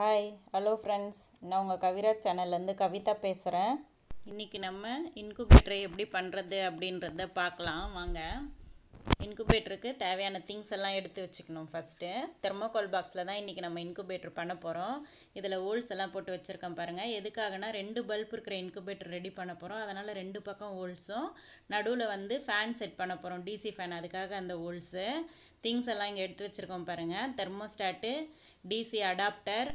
hi hello friends நான் உங்கள் கவிரா சேனல்லேருந்து கவிதா பேசுகிறேன் இன்றைக்கி நம்ம இன்குபேட்டரை எப்படி பண்ணுறது அப்படின்றத பார்க்கலாம் வாங்க இன்குபேட்டருக்கு தேவையான திங்ஸ் எல்லாம் எடுத்து வச்சுக்கணும் ஃபஸ்ட்டு தெர்மோகோல் பாக்ஸில் தான் இன்றைக்கி நம்ம இன்குபேட்டர் பண்ண போகிறோம் இதில் ஹோல்ஸ் எல்லாம் போட்டு வச்சுருக்கேன் பாருங்கள் எதுக்காகனா ரெண்டு பல்ப் இருக்கிற இன்குபேட்டர் ரெடி பண்ண போகிறோம் அதனால் ரெண்டு பக்கம் ஹோல்ஸும் நடுவில் வந்து ஃபேன் செட் பண்ண போகிறோம் டிசி ஃபேன் அதுக்காக அந்த ஹோல்ஸு திங்ஸ் எல்லாம் இங்கே எடுத்து வச்சுருக்கோம் பாருங்கள் thermostat DC adapter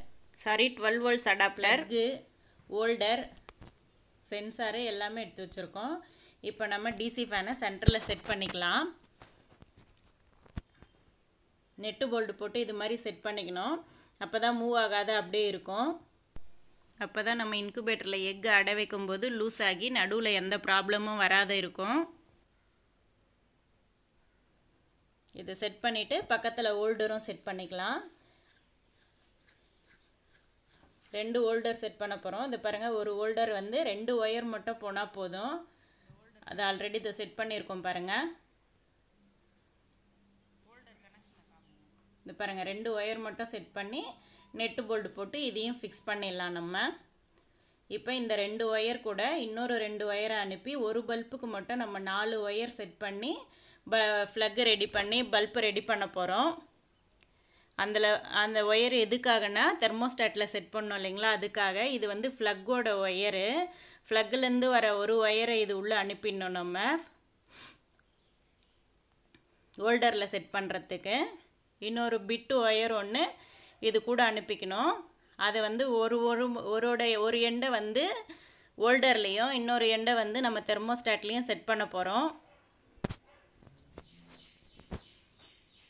sorry twelve volts adapter holder sensor எல்லாமே எடுத்து வச்சுருக்கோம் இப்போ நம்ம டிசி ஃபேனை சென்டரில் செட் பண்ணிக்கலாம் நெட்டு போல்டு போட்டு இது மாதிரி செட் பண்ணிக்கணும் அப்போ தான் மூவ் ஆகாத அப்படியே இருக்கும் அப்போ தான் நம்ம இன்குபேட்டரில் எக் அட வைக்கும்போது லூஸ் ஆகி நடுவில் எந்த ப்ராப்ளமும் வராத இருக்கும் இதை செட் பண்ணிவிட்டு பக்கத்தில் ஓல்டரும் செட் பண்ணிக்கலாம் ரெண்டு ஓல்டர் செட் பண்ண போகிறோம் இது பாருங்கள் ஒரு ஓல்டர் வந்து ரெண்டு ஒயர் மட்டும் போனால் போதும் அது ஆல்ரெடி இதை செட் பண்ணியிருக்கோம் பாருங்கள் இது பாருங்கள் ரெண்டு ஒயர் மட்டும் செட் பண்ணி நெட்டு போல்டு போட்டு இதையும் ஃபிக்ஸ் பண்ணிடலாம் நம்ம இப்போ இந்த ரெண்டு ஒயர் கூட இன்னொரு ரெண்டு ஒயரை அனுப்பி ஒரு பல்புக்கு மட்டும் நம்ம நாலு ஒயர் செட் பண்ணி ப ரெடி பண்ணி பல்ப் ரெடி பண்ண போகிறோம் அதில் அந்த ஒயர் எதுக்காகனா தெர்மோஸ்டாட்டில் செட் பண்ணோம் இல்லைங்களா அதுக்காக இது வந்து ஃப்ளக்கோட ஒயரு ஃப்ளக்குலேருந்து வர ஒரு ஒயரை இது உள்ளே அனுப்பிடணும் நம்ம ஓல்டரில் செட் பண்ணுறதுக்கு இன்னொரு பிட்டு ஒயர் ஒன்று இது கூட அனுப்பிக்கணும் அதை வந்து ஒரு ஒரு ஒருடைய ஒரு எண்டை வந்து ஹோல்டர்லேயும் இன்னொரு எண்டை வந்து நம்ம தெர்மோஸ்டாட்லேயும் செட் பண்ண போகிறோம்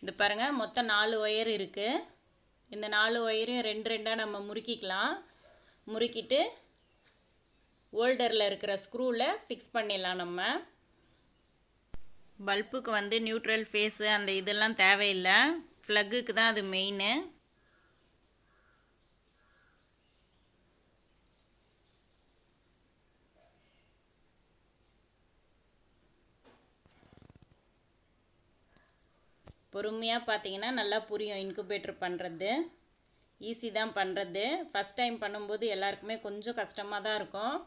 இந்த பாருங்கள் மொத்தம் நாலு ஒயர் இருக்குது இந்த நாலு ஒயரையும் ரெண்டு ரெண்டாக நம்ம முறுக்கிக்கலாம் முறுக்கிட்டு ஓல்டரில் இருக்கிற ஸ்க்ரூவில் ஃபிக்ஸ் பண்ணிடலாம் நம்ம பல்புக்கு வந்து நியூட்ரல் ஃபேஸு அந்த இதெல்லாம் தேவையில்லை ஃப்ளக்குக்கு தான் அது மெயின்னு பொறுமையாக பார்த்தீங்கன்னா நல்லா புரியும் இன்குபேட்டர் பண்ணுறது ஈஸி தான் பண்ணுறது ஃபஸ்ட் டைம் பண்ணும்போது எல்லாருக்குமே கொஞ்சம் கஷ்டமாக தான் இருக்கும்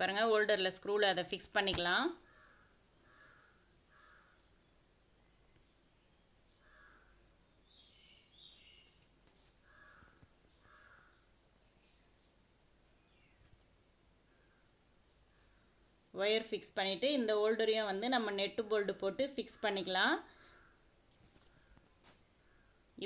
பாருங்கள் ஓல்டரில் ஸ்க்ரூவில் அதை ஃபிக்ஸ் பண்ணிக்கலாம் ஒயர் ஃபிக்ஸ் பண்ணிவிட்டு இந்த ஓல்டரையும் வந்து நம்ம நெட்டு போல்டு போட்டு ஃபிக்ஸ் பண்ணிக்கலாம்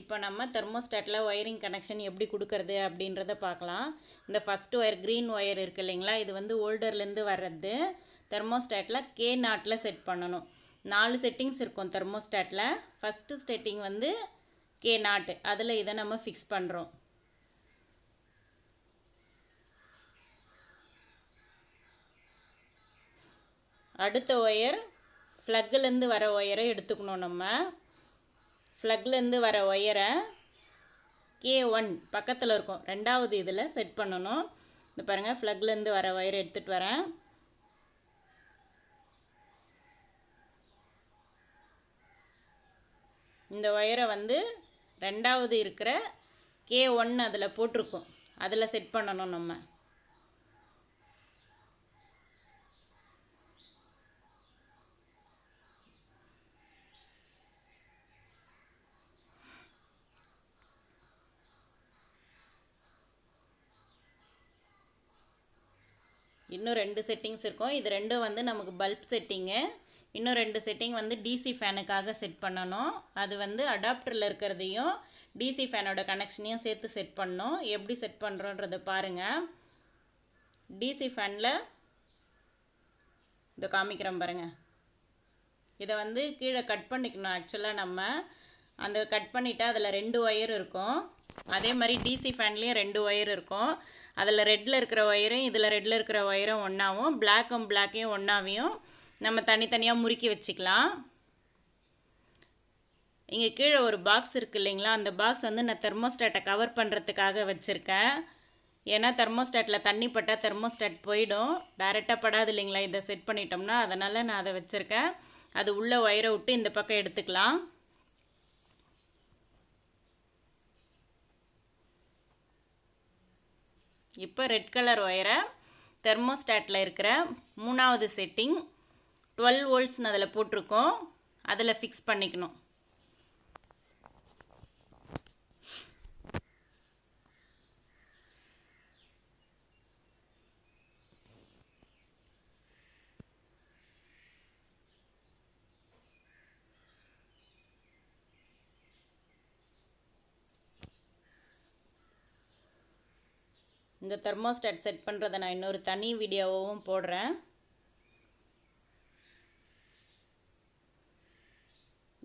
இப்போ நம்ம தெர்மோஸ்டாட்டில் ஒயரிங் கனெக்ஷன் எப்படி கொடுக்கறது அப்படின்றத பார்க்கலாம் இந்த ஃபஸ்ட்டு ஒயர் க்ரீன் ஒயர் இருக்குது இல்லைங்களா இது வந்து ஓல்டர்லேருந்து வர்றது தெர்மோஸ்டாட்டில் கே நாட்டில் செட் பண்ணணும் நாலு செட்டிங்ஸ் இருக்கும் தெர்மோஸ்டாட்டில் ஃபஸ்ட்டு செட்டிங் வந்து கே நாட்டு அதில் இதை நம்ம ஃபிக்ஸ் பண்ணுறோம் அடுத்த ஒயர் ஃப்ளக்குலேருந்து வர ஒயரை எடுத்துக்கணும் நம்ம ஃப்ளக்லேருந்து வர ஒயரை கே ஒன் பக்கத்தில் இருக்கும் ரெண்டாவது இதில் செட் பண்ணணும் இந்த பாருங்கள் ஃப்ளக்லேருந்து வர ஒயரை எடுத்துகிட்டு வரேன் இந்த ஒயரை வந்து ரெண்டாவது இருக்கிற கே ஒன்று அதில் போட்டிருக்கோம் அதில் செட் பண்ணணும் நம்ம இன்னும் ரெண்டு செட்டிங்ஸ் இருக்கும் இது ரெண்டும் வந்து நமக்கு பல்ப் செட்டிங்கு இன்னும் ரெண்டு செட்டிங் வந்து டிசி ஃபேனுக்காக செட் பண்ணணும் அது வந்து அடாப்டரில் இருக்கிறதையும் டிசி ஃபேனோட கனெக்ஷனையும் சேர்த்து செட் பண்ணணும் எப்படி செட் பண்ணுறோன்றதை பாருங்கள் டிசி ஃபேனில் இதை காமிக்கிறோம் பாருங்கள் இதை வந்து கீழே கட் பண்ணிக்கணும் ஆக்சுவலாக நம்ம அந்த கட் பண்ணிவிட்டால் அதில் ரெண்டு ஒயர் இருக்கும் அதே மாதிரி டிசி ஃபேன்லேயும் ரெண்டு ஒயர் இருக்கும் அதில் ரெட்டில் இருக்கிற ஒயரும் இதில் ரெட்டில் இருக்கிற ஒயரும் ஒன்றாவும் பிளாக்கும் பிளாக்கையும் ஒன்றாவையும் நம்ம தனித்தனியாக முறுக்கி வச்சுக்கலாம் இங்கே கீழே ஒரு பாக்ஸ் இருக்குது இல்லைங்களா அந்த பாக்ஸ் வந்து நான் தெர்மோஸ்டாட்டை கவர் பண்ணுறதுக்காக வச்சுருக்கேன் ஏன்னா தெர்மோஸ்டாட்டில் தண்ணி பட்டால் தெர்மோஸ்டாட் போயிடும் டைரெக்டாக படாது இல்லைங்களா இதை செட் பண்ணிட்டோம்னா அதனால் நான் அதை வச்சுருக்கேன் அது உள்ளே ஒயரை விட்டு இந்த பக்கம் எடுத்துக்கலாம் இப்போ ரெட் கலர் ஒயரை தெர்மோஸ்டாட்டில் இருக்கிற மூணாவது செட்டிங் டுவெல் வோல்ட்ஸ்னு அதில் போட்டிருக்கோம் அதில் ஃபிக்ஸ் பண்ணிக்கணும் இந்த தெர்மோஸ்டாட் செட் பண்ணுறதை நான் இன்னொரு தனி வீடியோவும் போடுறேன்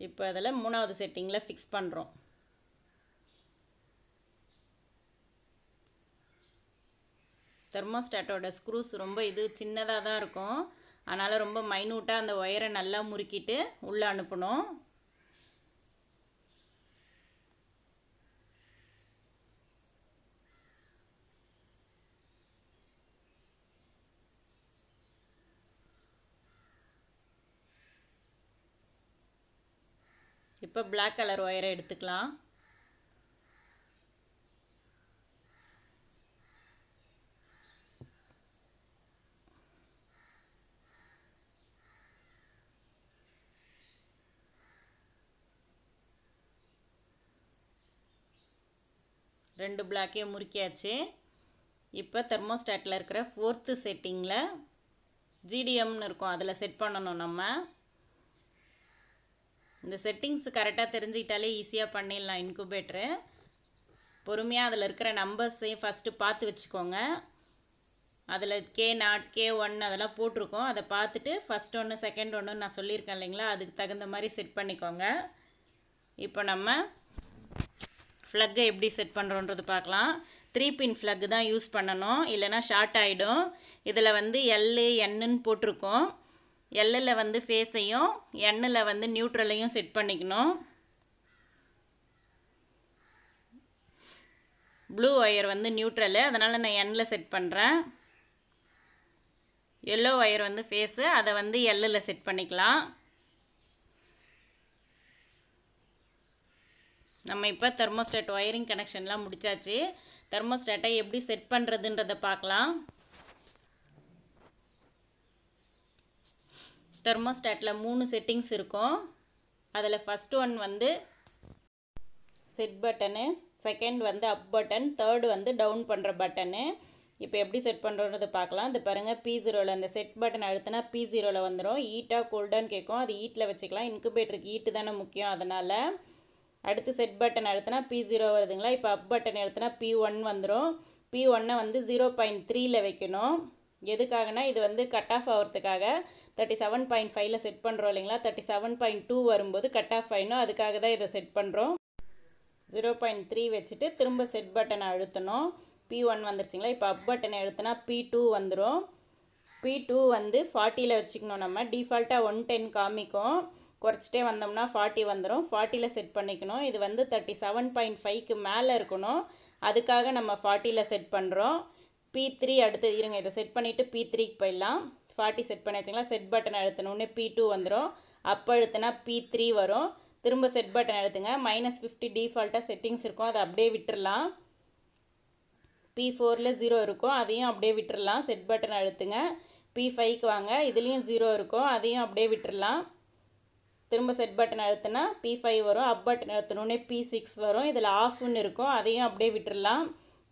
இப்போ அதில் மூணாவது செட்டிங்கில் ஃபிக்ஸ் பண்ணுறோம் தெர்மோஸ்டாட்டோட ஸ்க்ரூஸ் ரொம்ப இது சின்னதாக தான் இருக்கும் அதனால் ரொம்ப மைனூட்டாக அந்த ஒயரை நல்லா முறுக்கிட்டு உள்ளே அனுப்பணும் இப்போ பிளாக் கலர் ஒயரை எடுத்துக்கலாம் ரெண்டு பிளாக்கையும் முறுக்கியாச்சு இப்போ தெர்மோஸ்டாட்டில் இருக்கிற ஃபோர்த்து செட்டிங்கில் ஜிடிஎம்னு இருக்கும் அதில் செட் பண்ணணும் நம்ம இந்த செட்டிங்ஸ் கரெக்டாக தெரிஞ்சுக்கிட்டாலே ஈஸியாக பண்ணிடலாம் இன்குபேட்ரு பொறுமையாக அதில் இருக்கிற நம்பர்ஸையும் ஃபஸ்ட்டு பார்த்து வச்சுக்கோங்க அதில் கே நாட் கே ஒன் அதெல்லாம் போட்டிருக்கோம் அதை பார்த்துட்டு ஃபஸ்ட் ஒன்று செகண்ட் ஒன்று நான் சொல்லியிருக்கேன் இல்லைங்களா அதுக்கு தகுந்த மாதிரி செட் பண்ணிக்கோங்க இப்போ நம்ம ஃப்ளக்கை எப்படி செட் பண்ணுறோன்றது பார்க்கலாம் த்ரீ பின் ஃப்ளக்கு தான் யூஸ் பண்ணணும் இல்லைனா ஷார்ட் ஆகிடும் இதில் வந்து எல் என்னன்னு போட்டிருக்கோம் எல்லில் வந்து ஃபேஸையும் எண்ணில் வந்து நியூட்ரலையும் செட் பண்ணிக்கணும் ப்ளூ ஒயர் வந்து நியூட்ரலு அதனால் நான் எண்ணில் செட் பண்ணுறேன் எல்லோ ஒயர் வந்து ஃபேஸு அதை வந்து எல்லில் செட் பண்ணிக்கலாம் நம்ம இப்போ தெர்மோஸ்டேட் ஒயரிங் கனெக்ஷன்லாம் முடித்தாச்சு தெர்மோஸ்டேட்டை எப்படி செட் பண்ணுறதுன்றதை பார்க்கலாம் தெர்மோஸ்டாட்டில் மூணு செட்டிங்ஸ் இருக்கும் அதில் ஃபஸ்ட் ஒன் வந்து செட் பட்டனு செகண்ட் வந்து அப் பட்டன் தேர்டு வந்து டவுன் பண்ணுற பட்டனு இப்போ எப்படி செட் பண்ணுறோன்றது பார்க்கலாம் இது பாருங்கள் பி ஜீரோவில் அந்த செட் பட்டன் அழுத்தினா பி ஜீரோவில் வந்துடும் ஈட்டாக கோல்டன் கேட்கும் அது ஈட்டில் வச்சுக்கலாம் இன்குபேட்டருக்கு ஈட்டு தானே முக்கியம் அதனால் அடுத்து செட் பட்டன் அழுத்தினா பி ஜீரோ வருதுங்களா இப்போ அப் பட்டன் எழுத்துனா பி ஒன் வந்துடும் பி ஒன்னை வந்து ஜீரோ பாயிண்ட் த்ரீயில் வைக்கணும் எதுக்காகனா இது வந்து கட் ஆஃப் ஆகிறதுக்காக தேர்ட்டி செவன் பாயிண்ட் ஃபைவ்ல செட் பண்ணுறோம் இல்லைங்களா தேர்ட்டி செவன் பாயிண்ட் டூ வரும்போது கட் ஆஃப் ஆயிடணும் அதுக்காக தான் இதை செட் பண்ணுறோம் ஜீரோ பாயிண்ட் த்ரீ வச்சுட்டு திரும்ப செட் பட்டனை அழுத்தணும் பி ஒன் வந்துருச்சுங்களா இப்போ அப் பட்டனை அழுத்தினா பி டூ வந்துடும் பி டூ வந்து ஃபார்ட்டியில் வச்சுக்கணும் நம்ம டிஃபால்ட்டாக ஒன் டென் காமிக்கும் குறைச்சிட்டே வந்தோம்னா ஃபார்ட்டி வந்துடும் ஃபார்ட்டியில் செட் பண்ணிக்கணும் இது வந்து தேர்ட்டி செவன் பாயிண்ட் ஃபைவ்க்கு மேலே இருக்கணும் அதுக்காக நம்ம ஃபார்ட்டியில் செட் பண்ணுறோம் பி த்ரீ அடுத்து இருங்க இதை செட் பண்ணிவிட்டு பி த்ரீக்கு போயிடலாம் ஃபார்ட்டி செட் பண்ணி பண்ணியாச்சுங்களா செட் பட்டன் அழுத்தினோடனே பி டூ வந்துடும் அப்போ அழுத்தினா பி த்ரீ வரும் திரும்ப செட் பட்டன் அழுத்துங்க மைனஸ் ஃபிஃப்டி டிஃபால்ட்டாக செட்டிங்ஸ் இருக்கும் அதை அப்படியே விட்டுடலாம் பி ஃபோரில் ஜீரோ இருக்கும் அதையும் அப்படியே விட்டுடலாம் செட் பட்டன் அழுத்துங்க பி ஃபைவ்க்கு வாங்க இதுலேயும் ஜீரோ இருக்கும் அதையும் அப்படியே விட்டுடலாம் திரும்ப செட் பட்டன் அழுத்தினா பி ஃபைவ் வரும் அப் பட்டன் அழுத்தினோடனே பி சிக்ஸ் வரும் இதில் ஆஃப்னு இருக்கும் அதையும் அப்படியே விட்டுடலாம்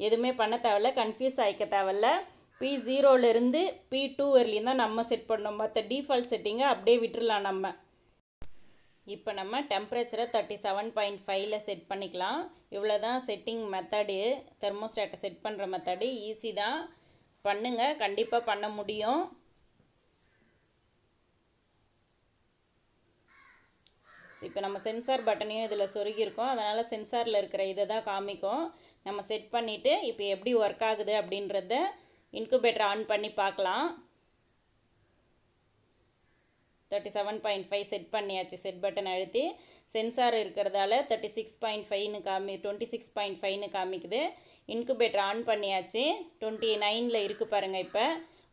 எதுவுமே பண்ண தேவையில்ல கன்ஃபியூஸ் ஆகிக்க தேவையில்ல பி ஜீரோலேருந்து பி டூ வரலையும் தான் நம்ம செட் பண்ணோம் மற்ற டிஃபால்ட் செட்டிங்கை அப்படியே விட்டுடலாம் நம்ம இப்போ நம்ம டெம்பரேச்சரை தேர்ட்டி செவன் பாயிண்ட் ஃபைவ்ல செட் பண்ணிக்கலாம் இவ்வளோ தான் செட்டிங் மெத்தடு தெர்மோஸ்டாட்டை செட் பண்ணுற மெத்தடு ஈஸி தான் பண்ணுங்கள் கண்டிப்பாக பண்ண முடியும் இப்போ நம்ம சென்சார் பட்டனையும் இதில் சொருகியிருக்கோம் அதனால் சென்சாரில் இருக்கிற இதை தான் காமிக்கும் நம்ம செட் பண்ணிவிட்டு இப்போ எப்படி ஒர்க் ஆகுது அப்படின்றத இன்குபேட்டர் ஆன் பண்ணி பார்க்கலாம் thirty seven point five set பண்ணியாச்சு செட் பட்டன் அழுத்தி சென்சார் இருக்கிறதால தேர்ட்டி சிக்ஸ் பாயிண்ட் ஃபைவ்னு காமி டுவெண்ட்டி சிக்ஸ் பாயிண்ட் ஃபைவ்னு காமிக்குது இன்குபேட்டர் ஆன் பண்ணியாச்சு டுவெண்ட்டி நைனில் இருக்குது பாருங்கள் இப்போ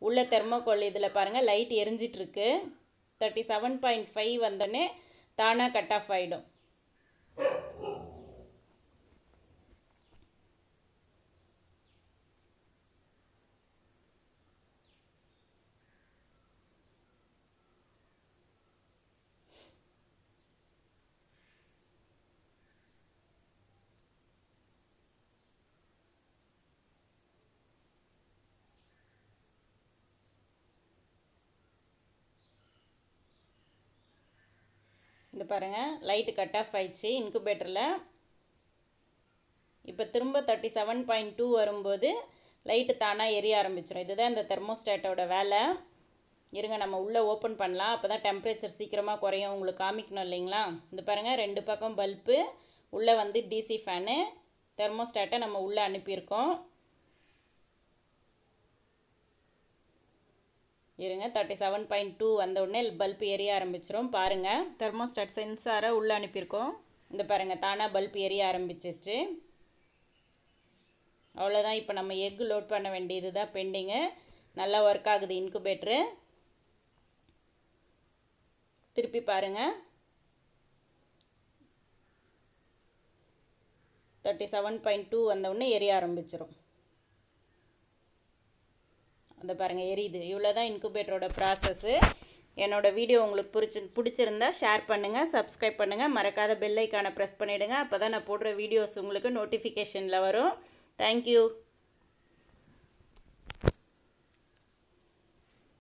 உள்ள தெர்மோகோல் இதில் பாருங்கள் லைட் எரிஞ்சிட்ருக்கு தேர்ட்டி செவன் பாயிண்ட் ஃபைவ் வந்தோடனே தானாக கட் ஆஃப் ஆகிடும் இந்த பாருங்கள் லைட்டு கட் ஆஃப் ஆயிடுச்சு இன்குபேட்டரில் இப்போ திரும்ப தேர்ட்டி செவன் பாயிண்ட் டூ வரும்போது லைட்டு தானாக எரிய ஆரம்பிச்சிடும் இதுதான் இந்த தெர்மோஸ்டேட்டோட வேலை இருங்க நம்ம உள்ளே ஓப்பன் பண்ணலாம் அப்போ தான் டெம்பரேச்சர் சீக்கிரமாக குறையும் உங்களுக்கு காமிக்கணும் இல்லைங்களா இந்த பாருங்கள் ரெண்டு பக்கம் பல்பு உள்ளே வந்து டிசி ஃபேனு தெர்மோஸ்டேட்டை நம்ம உள்ளே அனுப்பியிருக்கோம் இருங்க தேர்ட்டி செவன் பாயிண்ட் டூ உடனே பல்ப் எரிய ஆரம்பிச்சிரும் பாருங்கள் தெர்மோஸ்டாட் சென்சாரை உள்ளே அனுப்பியிருக்கோம் இந்த பாருங்கள் தானாக பல்ப் எரிய ஆரம்பிச்சிச்சு அவ்வளோதான் இப்போ நம்ம எக்கு லோட் பண்ண வேண்டியது தான் பெண்டிங்கு நல்லா ஒர்க் ஆகுது இன்குபேட்ரு திருப்பி பாருங்க தேர்ட்டி செவன் பாயிண்ட் டூ வந்தவுடனே எரிய ஆரம்பிச்சிடும் இந்த பாருங்கள் எரியுது இவ்வளோ தான் இன்குபேட்டரோட ப்ராசஸ்ஸு என்னோடய வீடியோ உங்களுக்கு பிடிச்சி பிடிச்சிருந்தா ஷேர் பண்ணுங்கள் சப்ஸ்கிரைப் பண்ணுங்கள் மறக்காத பெல்லைக்கான ப்ரெஸ் பண்ணிவிடுங்க அப்போ தான் நான் போடுற வீடியோஸ் உங்களுக்கு நோட்டிஃபிகேஷனில் வரும் தேங்க்யூ